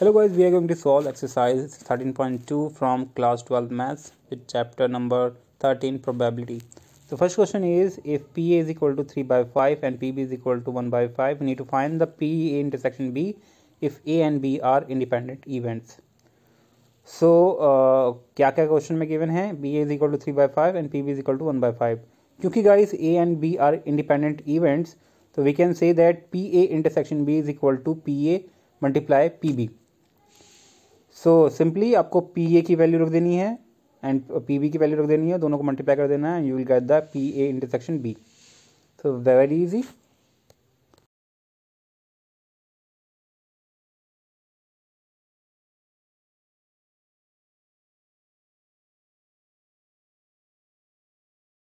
hello guys we are going to solve exercise 13.2 from class 12 maths with chapter number 13 probability so first question is if pa is equal to 3 by 5 and pb is equal to 1 by 5 we need to find the pa intersection b if a and b are independent events so uh, क्या क्या question में given है is equal to three by five and P B is equal to one by five. Bye uh, guys क्योंकि and B are independent events, so we can say that PA intersection B is equal to PA equal to P so so, simply आपको P A की value रख देनी है and P B की value रख देनी है दोनों को मल्टीप्लाई कर देना है and you will get the P A intersection B so very easy